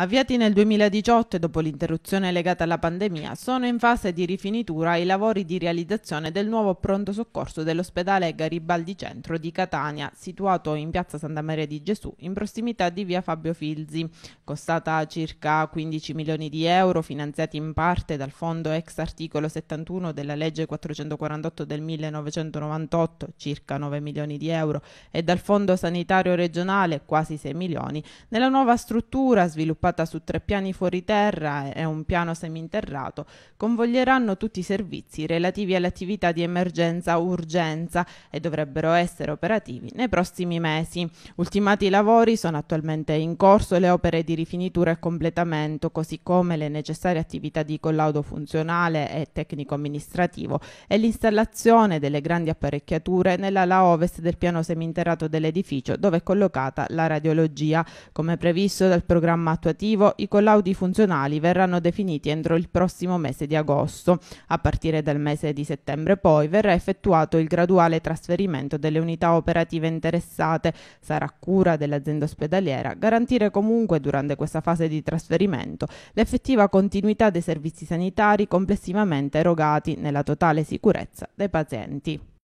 Avviati nel 2018 e dopo l'interruzione legata alla pandemia, sono in fase di rifinitura i lavori di realizzazione del nuovo pronto soccorso dell'ospedale Garibaldi Centro di Catania, situato in piazza Santa Maria di Gesù, in prossimità di via Fabio Filzi, costata circa 15 milioni di euro, finanziati in parte dal fondo ex articolo 71 della legge 448 del 1998, circa 9 milioni di euro, e dal fondo sanitario regionale, quasi 6 milioni, nella nuova struttura sviluppata sviluppata su tre piani fuori terra e un piano seminterrato, convoglieranno tutti i servizi relativi alle attività di emergenza-urgenza e dovrebbero essere operativi nei prossimi mesi. Ultimati i lavori sono attualmente in corso le opere di rifinitura e completamento, così come le necessarie attività di collaudo funzionale e tecnico-amministrativo e l'installazione delle grandi apparecchiature nell'ala ovest del piano seminterrato dell'edificio dove è collocata la radiologia, come previsto dal programma attuativo amministrativo, i collaudi funzionali verranno definiti entro il prossimo mese di agosto. A partire dal mese di settembre poi verrà effettuato il graduale trasferimento delle unità operative interessate. Sarà cura dell'azienda ospedaliera garantire comunque durante questa fase di trasferimento l'effettiva continuità dei servizi sanitari complessivamente erogati nella totale sicurezza dei pazienti.